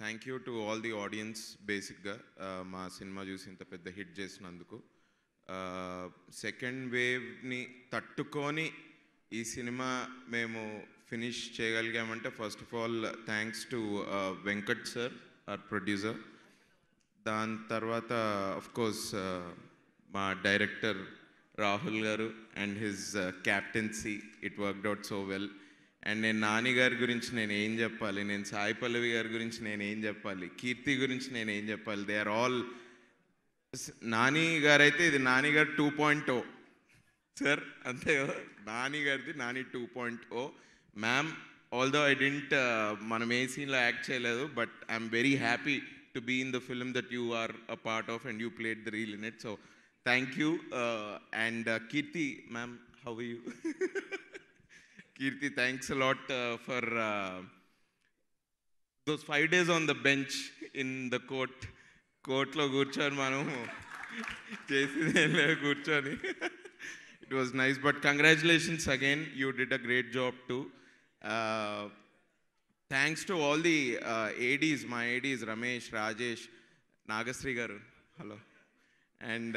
thank you to all the audience బేసిక్గా మా cinema చూసి ఇంత పెద్ద హిట్ చేసినందుకు సెకండ్ uh, వేవ్ని తట్టుకొని ఈ సినిమా మేము ఫినిష్ చేయగలిగామంటే first of all thanks to Venkat sir our producer దాని తర్వాత కోర్స్ uh, మా director Rahul garu and his captaincy it worked out so well and నేను నాని గారి గురించి నేను ఏం చెప్పాలి నేను సాయి పల్లవి గారి గురించి నేను ఏం చెప్పాలి కీర్తి గురించి నేను ఏం చెప్పాలి దే ఆర్ ఆల్ నాని గారైతే ఇది నాని గారు టూ పాయింట్ ఓ సార్ అంతే కదా నాని గారిది Nani two point o ma'am although I didn't మనం ఏ సీన్లో యాక్ట్ చేయలేదు but I'm very happy to be in the film that you are a part of and you played the reel in it so thank you and Keerthi ma'am how you Keerthi thanks lot for uh, for uh, those five days on the bench కోర్ట్లో కూర్చొని మనం చేసింది ఏం కూర్చొని it was nice but congratulations again you did a great job too thanks to all the ADs మా ADs Ramesh Rajesh Nagasri garu hello and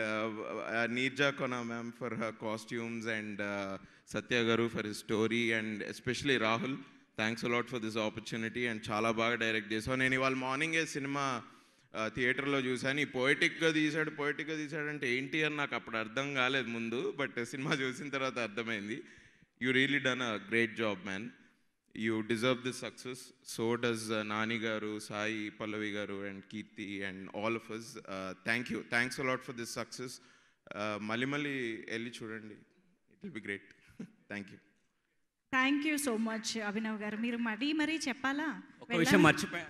Neerja Kona ma'am for her costumes and Satya garu for his story and especially Rahul thanks a lot for this opportunity and చాలా బాగా direct చేసావు నేను ఇవాళ మార్నింగే cinema థియేటర్లో చూశాను ఈ పోయిటిక్గా తీశాడు పోయిటిక్గా అంటే ఏంటి అని నాకు అప్పుడు అర్థం కాలేదు ముందు బట్ సినిమా చూసిన తర్వాత అర్థమైంది you really done a great job man you deserve the success so does Nani garu Sai Pallavi garu and Keerthi and all of us thank you thanks a lot for this success మళ్ళీ మళ్ళీ వెళ్ళి చూడండి it will be great thank you thank you so much Abhinav garu మీరు మరీ మరీ చెప్పాలా ఒక విషయం మర్చిపోయా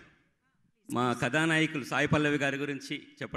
మా కథానాయకులు సాయి పల్లవి గారి గురించి చెప్పడం